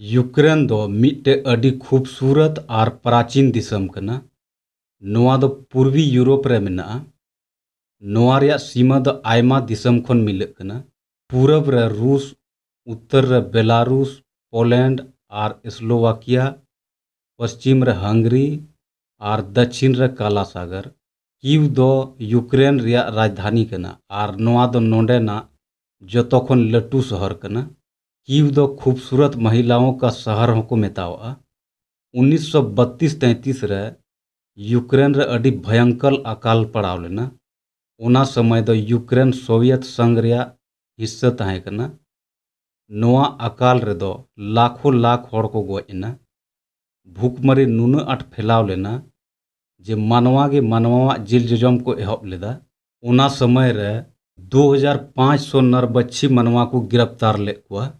Ukraine ᱫᱚ ᱢᱤᱫᱴᱮᱡ ᱟᱹᱰᱤ ᱠᱷᱩᱵᱥᱩᱨᱚᱛ ᱟᱨ ᱯᱨᱟᱪᱤᱱ ᱫᱤᱥᱚᱢ ᱠᱟᱱᱟ ᱱᱚᱣᱟ ᱫᱚ ᱯᱩᱨᱵᱤ ᱤᱭᱩᱨᱳᱯ ᱨᱮ ᱢᱮᱱᱟᱜᱼᱟ ᱱᱚᱣᱟ ᱨᱮᱭᱟᱜ ᱥᱤᱢᱟᱹ ᱫᱚ ᱟᱭᱢᱟ ᱫᱤᱥᱚᱢ ᱠᱷᱚᱱ ᱢᱤᱞᱟᱹᱜ ᱠᱟᱱᱟ ᱯᱩᱨᱩᱵ ᱨᱮ ᱨᱩᱥ ᱩᱛᱛᱚᱨ ᱨᱮ ᱵᱮᱞᱟᱨᱩᱥ ᱯᱳᱞᱮᱱᱰ ᱟᱨ ᱥᱞᱳᱣᱟᱠᱤᱭᱟ पश्चिम रे हंगरी और दक्षिण रे काला सागर कीव दो यूक्रेन रिया राजधानी कना और नोआ दो नोंडे ना जोतो खन लट्टू शहर कना कीव दो खूबसूरत महिलाओं का शहर को मेताव उन्नीस सौ बत्तीस तैंतीस रे यूक्रेन रे अडी भयंकर अकाल पड़ाव लेना उना समय दो यूक्रेन सोवियत संघ रिया हिस्सा तहे करना नोआ अकाल रे दो लाखों लाख हर को गजना ना भूखमरी नुन अट फैलाव लेना जे मानवा के मानवा जिल जजम को एहब लेदा उना समय रे 2500 नर बच्ची मानवा को गिरफ्तार ले हुआ